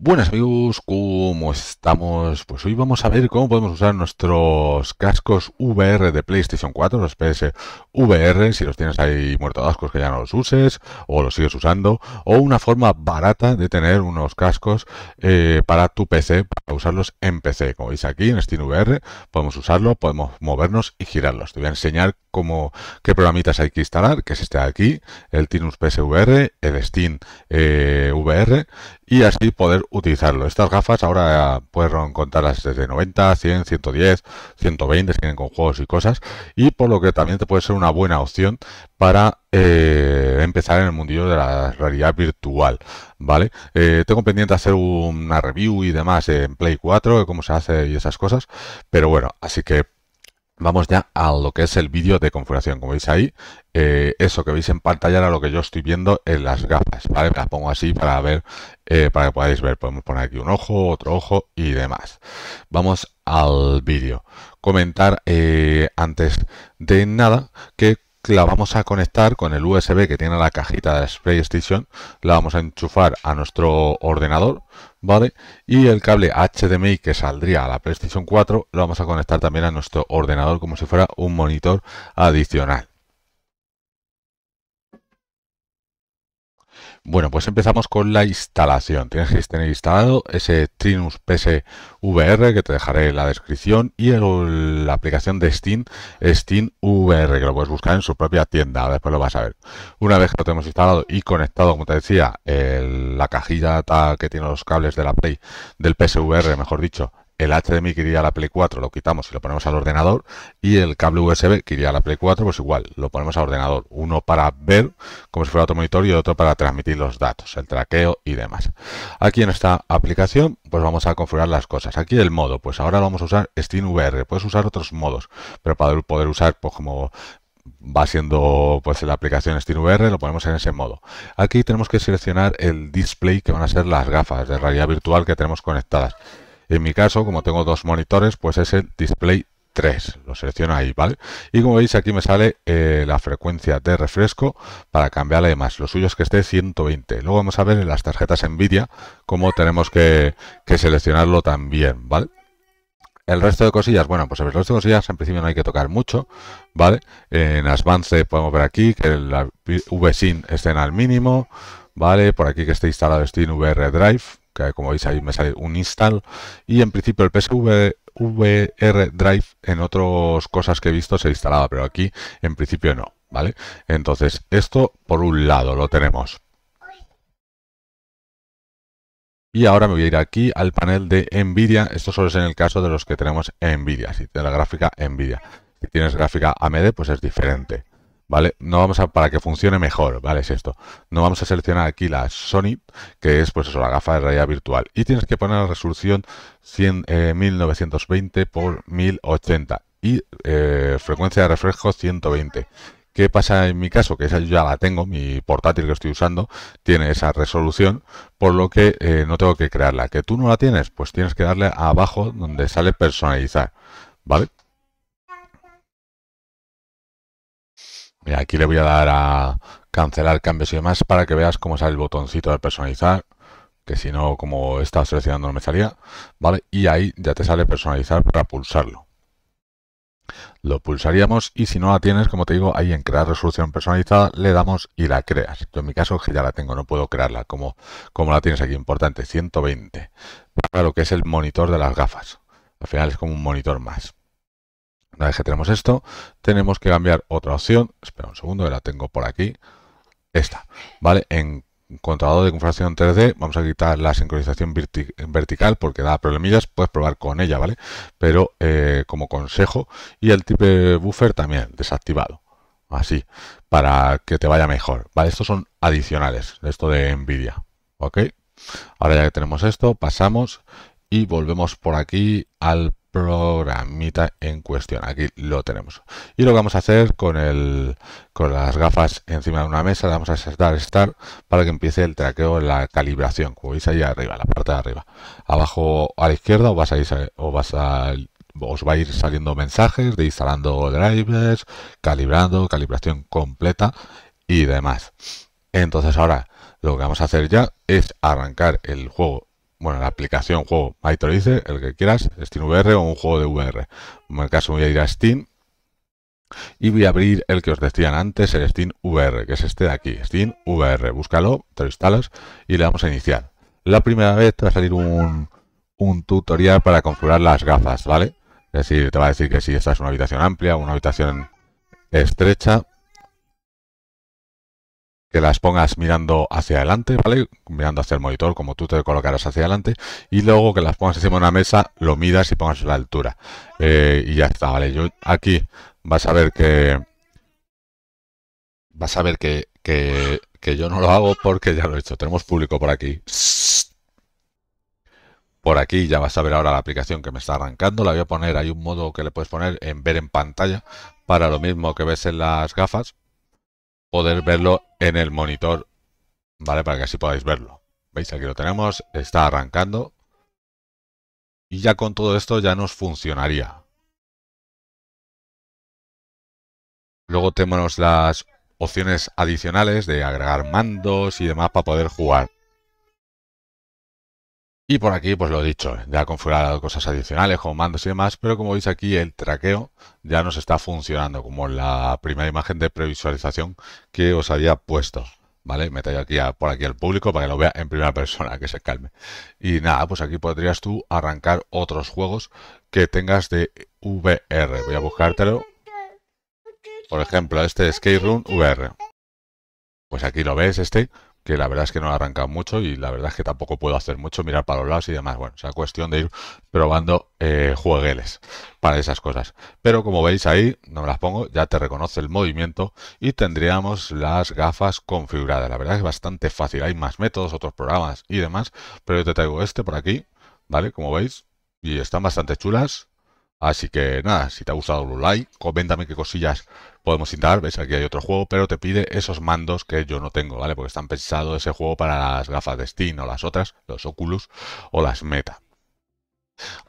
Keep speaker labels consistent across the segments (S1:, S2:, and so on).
S1: Buenas amigos, ¿cómo estamos? Pues hoy vamos a ver cómo podemos usar nuestros cascos VR de PlayStation 4, los PS VR, si los tienes ahí ascos que ya no los uses o los sigues usando, o una forma barata de tener unos cascos eh, para tu PC, para usarlos en PC. Como veis aquí en VR podemos usarlo, podemos movernos y girarlos. Te voy a enseñar como qué programitas hay que instalar, que es este de aquí, el Tinus PSVR, el Steam eh, VR, y así poder utilizarlo. Estas gafas ahora puedes contarlas desde 90, 100, 110, 120, tienen con juegos y cosas, y por lo que también te puede ser una buena opción para eh, empezar en el mundillo de la realidad virtual, ¿vale? Eh, tengo pendiente hacer una review y demás en Play 4, cómo se hace y esas cosas, pero bueno, así que Vamos ya a lo que es el vídeo de configuración. Como veis ahí, eh, eso que veis en pantalla era lo que yo estoy viendo en las gafas, ¿vale? Me las pongo así para ver, eh, para que podáis ver. Podemos poner aquí un ojo, otro ojo y demás. Vamos al vídeo. Comentar eh, antes de nada que la vamos a conectar con el USB que tiene la cajita de la PlayStation, la vamos a enchufar a nuestro ordenador, ¿vale? Y el cable HDMI que saldría a la PlayStation 4 lo vamos a conectar también a nuestro ordenador como si fuera un monitor adicional. Bueno, pues empezamos con la instalación. Tienes que tener instalado ese Trinus PSVR que te dejaré en la descripción y la aplicación de Steam, Steam VR, que lo puedes buscar en su propia tienda, después lo vas a ver. Una vez que lo tenemos instalado y conectado, como te decía, la cajita que tiene los cables de la Play, del PSVR, mejor dicho, el HDMI que iría a la Play 4 lo quitamos y lo ponemos al ordenador y el cable USB que iría a la Play 4 pues igual lo ponemos al ordenador uno para ver como si fuera otro monitor y otro para transmitir los datos el traqueo y demás aquí en esta aplicación pues vamos a configurar las cosas aquí el modo pues ahora vamos a usar SteamVR. VR puedes usar otros modos pero para poder usar pues como va siendo pues la aplicación SteamVR, lo ponemos en ese modo. Aquí tenemos que seleccionar el display que van a ser las gafas de realidad virtual que tenemos conectadas. En mi caso, como tengo dos monitores, pues es el display 3. Lo selecciono ahí, ¿vale? Y como veis, aquí me sale eh, la frecuencia de refresco para cambiarle más. Lo suyo es que esté 120. Luego vamos a ver en las tarjetas NVIDIA cómo tenemos que, seleccionarlo también, ¿vale? El resto de cosillas, bueno, pues el resto de cosillas en principio no hay que tocar mucho, ¿vale? En Advance podemos ver aquí que el VSIN esté al mínimo, ¿vale? Por aquí que esté instalado Steam VR Drive, como veis ahí me sale un install y en principio el PSVR Drive en otras cosas que he visto se instalaba, pero aquí en principio no, ¿vale? Entonces esto por un lado lo tenemos. Y ahora me voy a ir aquí al panel de NVIDIA. Esto solo es en el caso de los que tenemos NVIDIA, si tienes la gráfica NVIDIA. Si tienes gráfica AMD, pues es diferente. ¿vale? No vamos a, para que funcione mejor, ¿vale? Es esto. No vamos a seleccionar aquí la Sony, que es pues eso, la gafa de realidad virtual. Y tienes que poner la resolución 1920 eh, por 1080 y eh, frecuencia de refresco 120. ¿Qué pasa en mi caso? Que esa ya la tengo, mi portátil que estoy usando tiene esa resolución, por lo que eh, no tengo que crearla. ¿Que tú no la tienes? Pues tienes que darle abajo donde sale personalizar, ¿vale? aquí le voy a dar a cancelar cambios y demás para que veas cómo sale el botoncito de personalizar, que si no, como estaba seleccionando no me salía, ¿vale? Y ahí ya te sale personalizar para pulsarlo. Lo pulsaríamos y si no la tienes, como te digo, ahí en crear resolución personalizada le damos y la creas. Yo en mi caso que ya la tengo, no puedo crearla como, como la tienes aquí, importante, 120, Claro que es el monitor de las gafas. Al final es como un monitor más. Una vez que tenemos esto, tenemos que cambiar otra opción. Espera un segundo, ya la tengo por aquí. Esta, ¿vale? En controlador de configuración 3D, vamos a quitar la sincronización vertical porque da problemillas, puedes probar con ella, ¿vale? Pero eh, como consejo, y el de buffer también desactivado, así, para que te vaya mejor, ¿vale? Estos son adicionales, esto de NVIDIA, ¿ok? Ahora ya que tenemos esto, pasamos y volvemos por aquí al programita en cuestión. Aquí lo tenemos. Y lo que vamos a hacer con, el, con las gafas encima de una mesa, vamos a dar Start para que empiece el traqueo, la calibración, como veis ahí arriba, la parte de arriba. Abajo a la izquierda vas a ir, vas os va a ir saliendo mensajes de instalando drivers, calibrando, calibración completa y demás. Entonces ahora lo que vamos a hacer ya es arrancar el juego bueno, la aplicación, juego, ahí te lo dice, el que quieras, Steam VR o un juego de VR. En el caso voy a ir a Steam y voy a abrir el que os decían antes, el Steam VR, que es este de aquí, Steam VR. Búscalo, te lo instalas y le vamos a iniciar. La primera vez te va a salir un, un tutorial para configurar las gafas, ¿vale? Es decir, te va a decir que si esta es una habitación amplia, o una habitación estrecha, que las pongas mirando hacia adelante, ¿vale? Mirando hacia el monitor, como tú te colocarás hacia adelante, y luego que las pongas encima de una mesa, lo midas y pongas la altura. Eh, y ya está, ¿vale? Yo aquí vas a ver que. Vas a ver que, que yo no lo hago porque ya lo he hecho. Tenemos público por aquí. Por aquí ya vas a ver ahora la aplicación que me está arrancando. La voy a poner. Hay un modo que le puedes poner en ver en pantalla para lo mismo que ves en las gafas, poder verlo en el monitor, ¿vale? Para que así podáis verlo. ¿Veis? Aquí lo tenemos, está arrancando. Y ya con todo esto ya nos funcionaría. Luego tenemos las opciones adicionales de agregar mandos y demás para poder jugar. Y por aquí, pues lo he dicho, ya he configurado cosas adicionales como mandos y demás, pero como veis aquí el traqueo ya nos está funcionando, como la primera imagen de previsualización que os había puesto. ¿Vale? Me aquí por aquí al público para que lo vea en primera persona, que se calme. Y nada, pues aquí podrías tú arrancar otros juegos que tengas de VR. Voy a buscártelo. Por ejemplo, este Skate Room VR. Pues aquí lo ves, este que la verdad es que no arranca mucho y la verdad es que tampoco puedo hacer mucho, mirar para los lados y demás. Bueno, o sea, cuestión de ir probando eh, juegueles para esas cosas. Pero como veis ahí, no me las pongo, ya te reconoce el movimiento y tendríamos las gafas configuradas. La verdad es bastante fácil, hay más métodos, otros programas y demás, pero yo te traigo este por aquí, ¿vale? Como veis, y están bastante chulas. Así que nada, si te ha gustado un like, coméntame qué cosillas podemos intentar. Ves, aquí hay otro juego, pero te pide esos mandos que yo no tengo, ¿vale? Porque están pensados ese juego para las gafas de Steam o las otras, los Oculus o las Meta.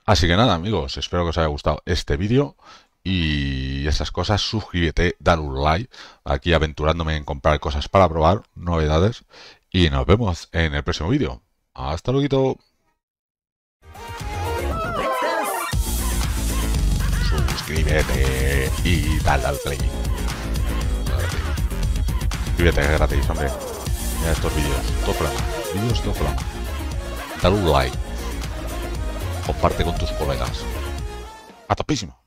S1: Así que nada, amigos, espero que os haya gustado este vídeo y esas cosas. Suscríbete, dale un like. Aquí aventurándome en comprar cosas para probar, novedades. Y nos vemos en el próximo vídeo. Hasta luego. suscríbete y dale al play. Suscríbete, es gratis, hombre. Mira estos vídeos, todo Vídeos todo Dale un like. Comparte con tus colegas. A topísimo